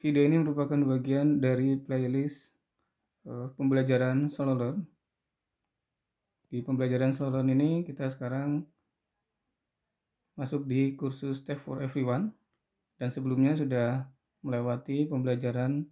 Video ini merupakan bagian dari playlist uh, pembelajaran solo learn. Di pembelajaran solo learn ini kita sekarang masuk di kursus Tech for Everyone dan sebelumnya sudah melewati pembelajaran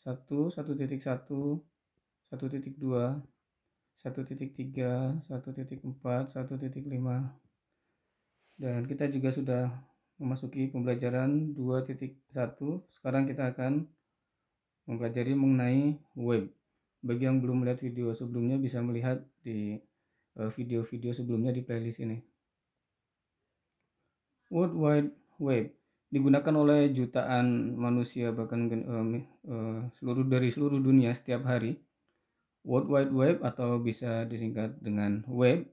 1, 1.1, 1.2, 1.3, 1.4, 1.5 dan kita juga sudah memasuki pembelajaran 2.1. Sekarang kita akan mempelajari mengenai web. Bagi yang belum melihat video sebelumnya bisa melihat di eh, video-video sebelumnya di playlist ini. World Wide Web digunakan oleh jutaan manusia bahkan eh, eh, seluruh dari seluruh dunia setiap hari. World Wide Web atau bisa disingkat dengan web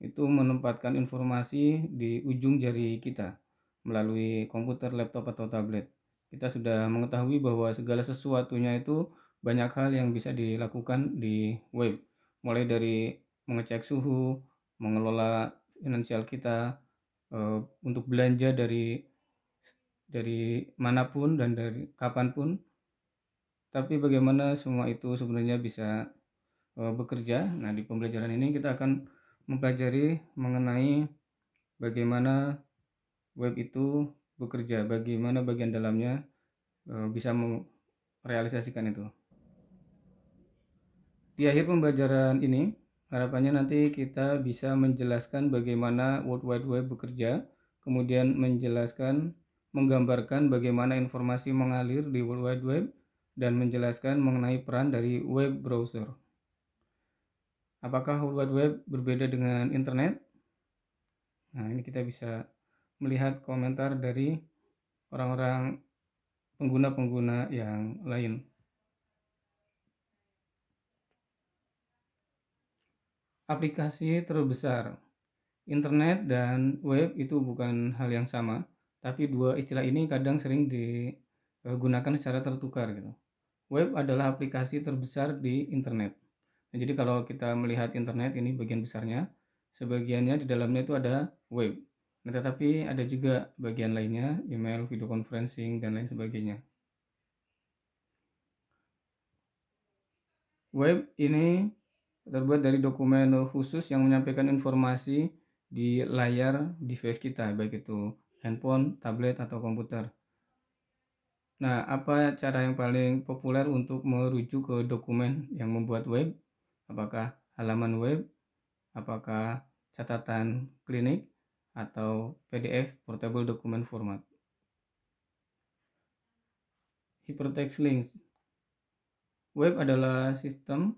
itu menempatkan informasi di ujung jari kita melalui komputer, laptop, atau tablet. Kita sudah mengetahui bahwa segala sesuatunya itu banyak hal yang bisa dilakukan di web, mulai dari mengecek suhu, mengelola finansial kita, e, untuk belanja dari dari manapun dan dari kapanpun. Tapi bagaimana semua itu sebenarnya bisa e, bekerja? Nah, di pembelajaran ini kita akan mempelajari mengenai bagaimana web itu bekerja, bagaimana bagian dalamnya eh, bisa merealisasikan itu. Di akhir pembelajaran ini, harapannya nanti kita bisa menjelaskan bagaimana World Wide Web bekerja, kemudian menjelaskan, menggambarkan bagaimana informasi mengalir di World Wide Web, dan menjelaskan mengenai peran dari web browser. Apakah World Wide Web berbeda dengan internet? Nah, ini kita bisa melihat komentar dari orang-orang pengguna-pengguna yang lain. Aplikasi terbesar internet dan web itu bukan hal yang sama, tapi dua istilah ini kadang sering digunakan secara tertukar gitu. Web adalah aplikasi terbesar di internet. Nah, jadi kalau kita melihat internet ini bagian besarnya, sebagiannya di dalamnya itu ada web. Nah, tetapi ada juga bagian lainnya, email, video conferencing, dan lain sebagainya. Web ini terbuat dari dokumen khusus yang menyampaikan informasi di layar device kita, baik itu handphone, tablet, atau komputer. Nah, apa cara yang paling populer untuk merujuk ke dokumen yang membuat web? Apakah halaman web? Apakah catatan klinik? atau PDF Portable Document Format. Hypertext Links Web adalah sistem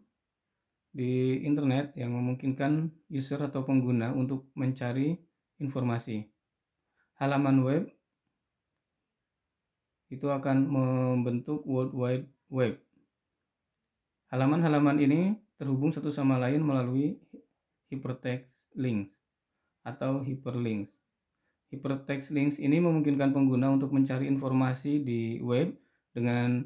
di internet yang memungkinkan user atau pengguna untuk mencari informasi. Halaman web itu akan membentuk World Wide Web. Halaman-halaman ini terhubung satu sama lain melalui hypertext links atau hyperlinks. Hypertext links ini memungkinkan pengguna untuk mencari informasi di web dengan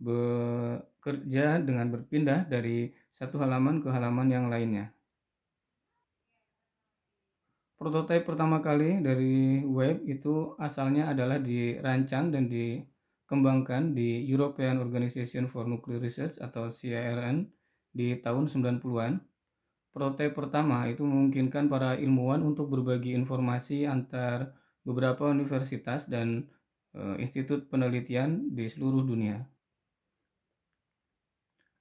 bekerja dengan berpindah dari satu halaman ke halaman yang lainnya. Prototipe pertama kali dari web itu asalnya adalah dirancang dan dikembangkan di European Organization for Nuclear Research atau CERN di tahun 90-an Protek pertama itu memungkinkan para ilmuwan untuk berbagi informasi antar beberapa universitas dan e, institut penelitian di seluruh dunia.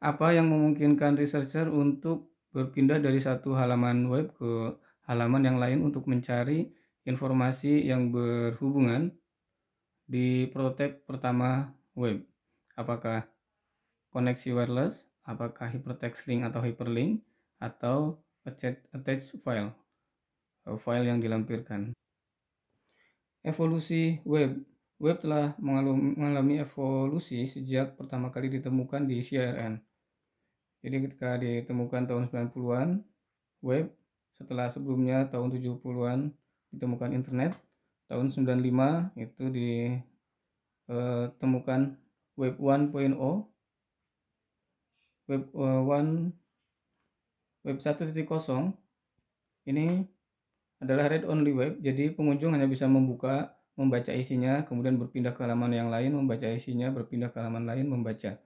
Apa yang memungkinkan researcher untuk berpindah dari satu halaman web ke halaman yang lain untuk mencari informasi yang berhubungan di protek pertama web? Apakah koneksi wireless, apakah hypertext link atau hyperlink, atau attach file, uh, file yang dilampirkan. Evolusi web. Web telah mengalami evolusi sejak pertama kali ditemukan di CRN. Jadi ketika ditemukan tahun 90-an, web setelah sebelumnya tahun 70-an ditemukan internet, tahun 95 itu ditemukan uh, web 1.0. Web 1 uh, web 1.0 ini adalah read only web jadi pengunjung hanya bisa membuka membaca isinya kemudian berpindah ke halaman yang lain membaca isinya berpindah ke halaman lain membaca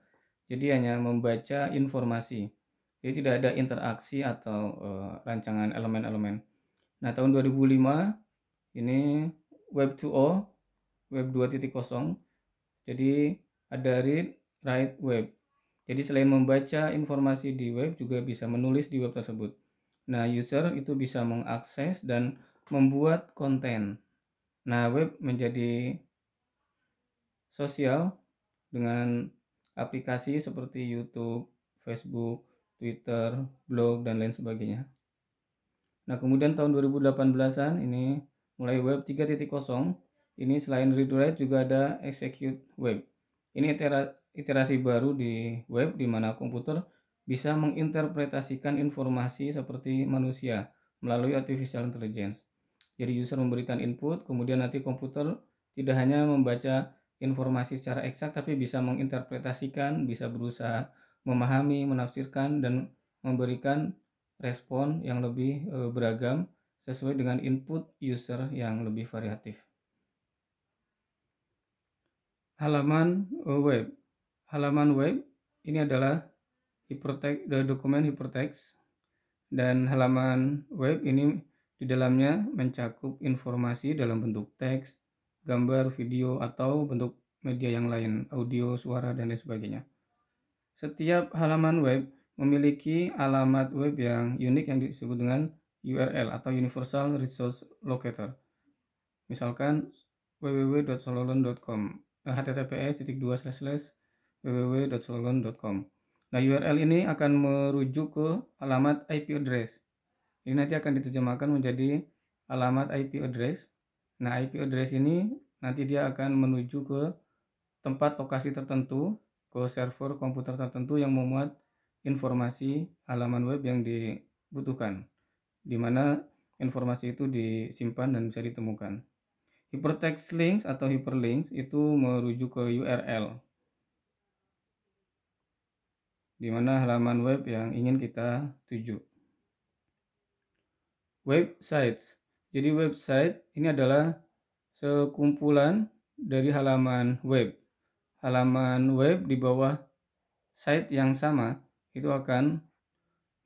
jadi hanya membaca informasi jadi tidak ada interaksi atau uh, rancangan elemen-elemen nah tahun 2005 ini web 2.0 web 2.0 jadi ada read write web jadi selain membaca informasi di web juga bisa menulis di web tersebut. Nah, user itu bisa mengakses dan membuat konten. Nah, web menjadi sosial dengan aplikasi seperti YouTube, Facebook, Twitter, blog, dan lain sebagainya. Nah, kemudian tahun 2018-an ini mulai web 3.0. Ini selain read write juga ada execute web. Ini iterasi baru di web di mana komputer bisa menginterpretasikan informasi seperti manusia melalui artificial intelligence. Jadi user memberikan input, kemudian nanti komputer tidak hanya membaca informasi secara eksak tapi bisa menginterpretasikan, bisa berusaha memahami, menafsirkan dan memberikan respon yang lebih eh, beragam sesuai dengan input user yang lebih variatif. Halaman eh, web halaman web ini adalah hypertext eh, dokumen hiperteks dan halaman web ini di dalamnya mencakup informasi dalam bentuk teks, gambar, video, atau bentuk media yang lain, audio, suara, dan lain sebagainya. Setiap halaman web memiliki alamat web yang unik yang disebut dengan URL atau Universal Resource Locator. Misalkan www.sololon.com eh, https://www.sololon.com www.solon.com. Nah, URL ini akan merujuk ke alamat IP address. Ini nanti akan diterjemahkan menjadi alamat IP address. Nah, IP address ini nanti dia akan menuju ke tempat lokasi tertentu, ke server komputer tertentu yang memuat informasi halaman web yang dibutuhkan, di mana informasi itu disimpan dan bisa ditemukan. Hypertext links atau hyperlinks itu merujuk ke URL di mana halaman web yang ingin kita tuju. Websites. Jadi website ini adalah sekumpulan dari halaman web. Halaman web di bawah site yang sama itu akan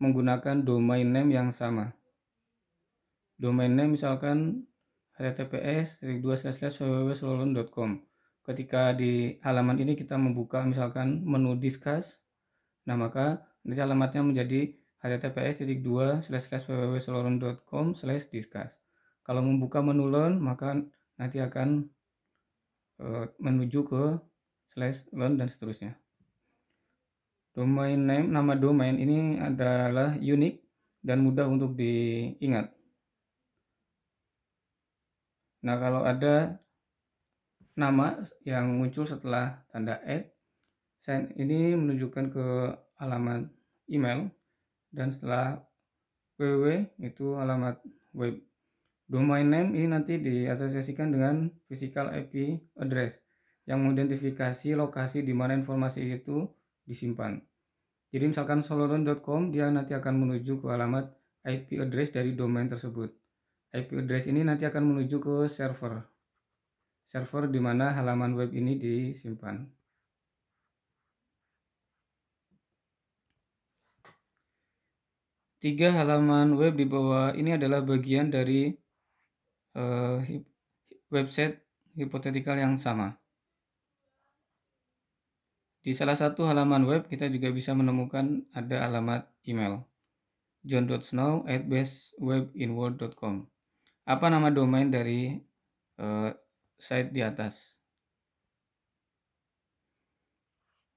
menggunakan domain name yang sama. Domain name misalkan https www.solon.com. Ketika di halaman ini kita membuka misalkan menu discuss Nah, maka nanti alamatnya menjadi https dua slash discuss. Kalau membuka menu learn, maka nanti akan eh, menuju ke slash learn dan seterusnya. Domain name, nama domain ini adalah unik dan mudah untuk diingat. Nah, kalau ada nama yang muncul setelah tanda add, Sign ini menunjukkan ke alamat email dan setelah www itu alamat web. Domain name ini nanti diasosiasikan dengan physical IP address yang mengidentifikasi lokasi di mana informasi itu disimpan. Jadi misalkan soloron.com dia nanti akan menuju ke alamat IP address dari domain tersebut. IP address ini nanti akan menuju ke server. Server di mana halaman web ini disimpan. tiga halaman web di bawah ini adalah bagian dari uh, website hipotetikal yang sama. Di salah satu halaman web kita juga bisa menemukan ada alamat email john.snow at bestwebinword.com Apa nama domain dari uh, site di atas?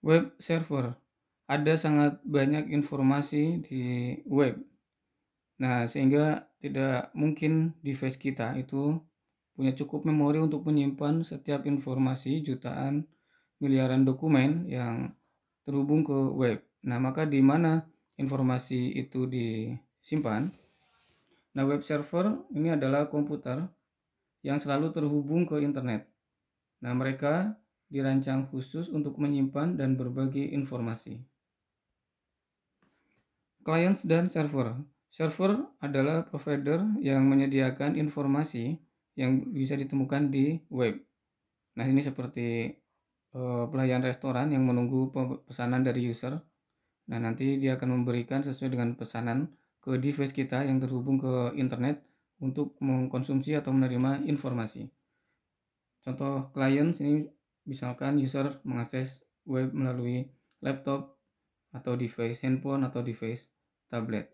Web server ada sangat banyak informasi di web. Nah, sehingga tidak mungkin device kita itu punya cukup memori untuk menyimpan setiap informasi jutaan miliaran dokumen yang terhubung ke web. Nah, maka di mana informasi itu disimpan? Nah, web server ini adalah komputer yang selalu terhubung ke internet. Nah, mereka dirancang khusus untuk menyimpan dan berbagi informasi. Clients dan server. Server adalah provider yang menyediakan informasi yang bisa ditemukan di web. Nah, ini seperti uh, eh, pelayan restoran yang menunggu pesanan dari user. Nah, nanti dia akan memberikan sesuai dengan pesanan ke device kita yang terhubung ke internet untuk mengkonsumsi atau menerima informasi. Contoh klien ini misalkan user mengakses web melalui laptop atau device handphone atau device tablet.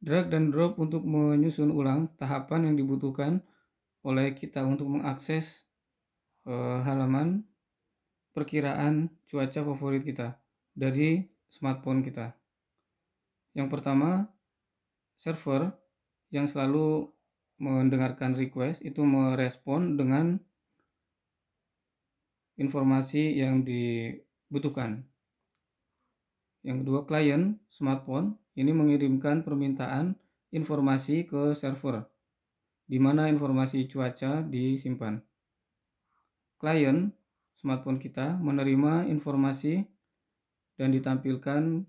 Drag dan drop untuk menyusun ulang tahapan yang dibutuhkan oleh kita untuk mengakses e, halaman perkiraan cuaca favorit kita dari smartphone kita. Yang pertama, server yang selalu mendengarkan request itu merespon dengan informasi yang dibutuhkan. Yang kedua, klien smartphone ini mengirimkan permintaan informasi ke server, di mana informasi cuaca disimpan. Klien smartphone kita menerima informasi dan ditampilkan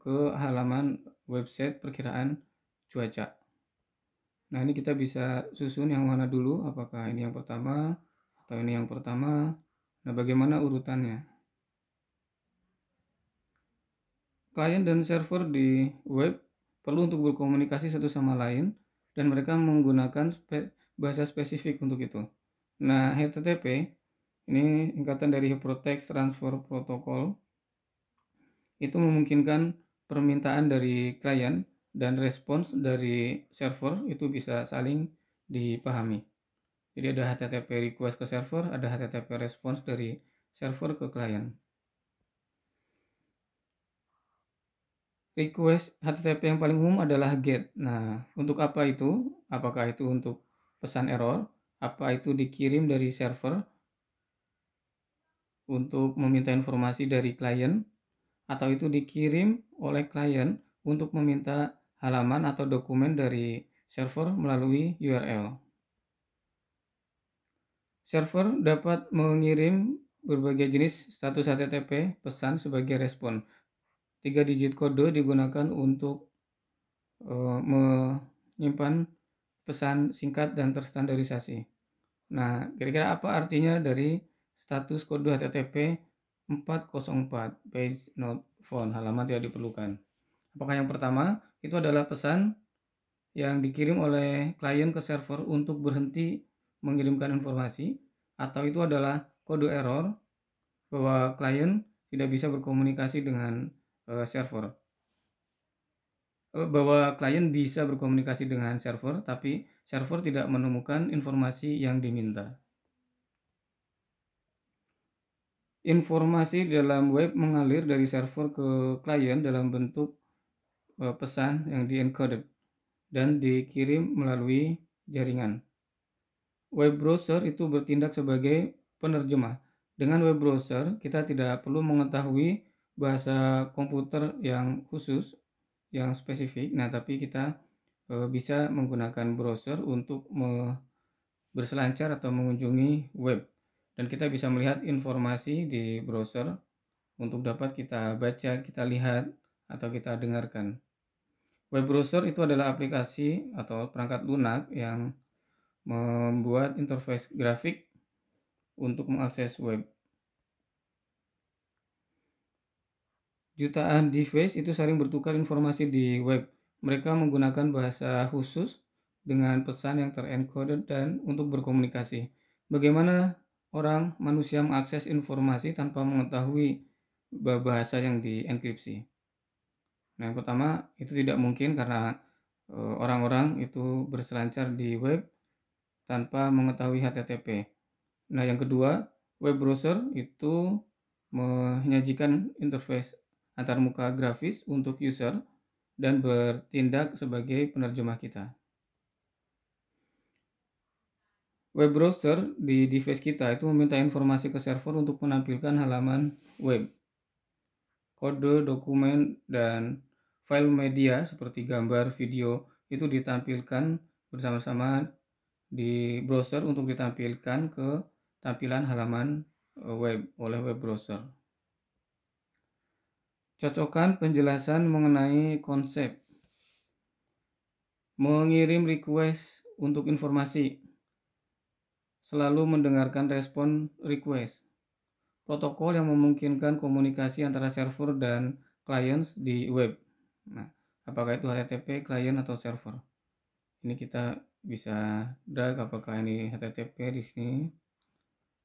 ke halaman website perkiraan cuaca. Nah, ini kita bisa susun yang mana dulu, apakah ini yang pertama atau ini yang pertama Nah, bagaimana urutannya? Klien dan server di web perlu untuk berkomunikasi satu sama lain dan mereka menggunakan spe bahasa spesifik untuk itu. Nah, HTTP ini singkatan dari Hypertext Transfer Protocol itu memungkinkan permintaan dari klien dan respons dari server itu bisa saling dipahami. Jadi ada HTTP request ke server, ada HTTP response dari server ke klien. Request HTTP yang paling umum adalah GET. Nah, untuk apa itu? Apakah itu untuk pesan error? Apa itu dikirim dari server untuk meminta informasi dari klien? Atau itu dikirim oleh klien untuk meminta halaman atau dokumen dari server melalui URL? Server dapat mengirim berbagai jenis status HTTP pesan sebagai respon. Tiga digit kode digunakan untuk e, menyimpan pesan singkat dan terstandarisasi. Nah, kira-kira apa artinya dari status kode HTTP 404 page not found halaman tidak diperlukan. Apakah yang pertama itu adalah pesan yang dikirim oleh klien ke server untuk berhenti mengirimkan informasi atau itu adalah kode error bahwa klien tidak bisa berkomunikasi dengan e, server eh, bahwa klien bisa berkomunikasi dengan server tapi server tidak menemukan informasi yang diminta. Informasi dalam web mengalir dari server ke klien dalam bentuk eh, pesan yang diencoded dan dikirim melalui jaringan web browser itu bertindak sebagai penerjemah. Dengan web browser, kita tidak perlu mengetahui bahasa komputer yang khusus, yang spesifik. Nah, tapi kita e, bisa menggunakan browser untuk me, berselancar atau mengunjungi web. Dan kita bisa melihat informasi di browser untuk dapat kita baca, kita lihat, atau kita dengarkan. Web browser itu adalah aplikasi atau perangkat lunak yang membuat interface grafik untuk mengakses web. Jutaan device itu saling bertukar informasi di web. Mereka menggunakan bahasa khusus dengan pesan yang terencoded dan untuk berkomunikasi. Bagaimana orang manusia mengakses informasi tanpa mengetahui bahasa yang dienkripsi? Nah, yang pertama itu tidak mungkin karena eh, orang-orang itu berselancar di web tanpa mengetahui HTTP. Nah, yang kedua, web browser itu menyajikan interface antarmuka grafis untuk user dan bertindak sebagai penerjemah kita. Web browser di device kita itu meminta informasi ke server untuk menampilkan halaman web, kode, dokumen, dan file media seperti gambar, video itu ditampilkan bersama-sama di browser untuk ditampilkan ke tampilan halaman e, web oleh web browser. Cocokkan penjelasan mengenai konsep. Mengirim request untuk informasi. Selalu mendengarkan respon request. Protokol yang memungkinkan komunikasi antara server dan clients di web. Nah, apakah itu HTTP, client atau server? ini kita bisa drag apakah ini HTTP di sini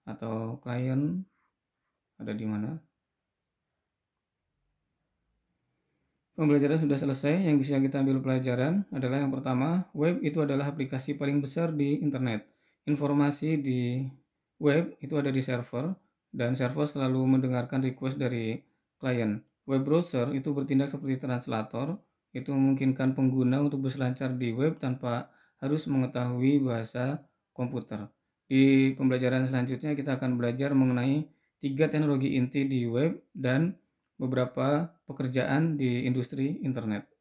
atau client ada di mana Pembelajaran sudah selesai, yang bisa kita ambil pelajaran adalah yang pertama, web itu adalah aplikasi paling besar di internet. Informasi di web itu ada di server, dan server selalu mendengarkan request dari client. Web browser itu bertindak seperti translator, itu memungkinkan pengguna untuk berselancar di web tanpa harus mengetahui bahasa komputer. Di pembelajaran selanjutnya kita akan belajar mengenai tiga teknologi inti di web dan beberapa pekerjaan di industri internet.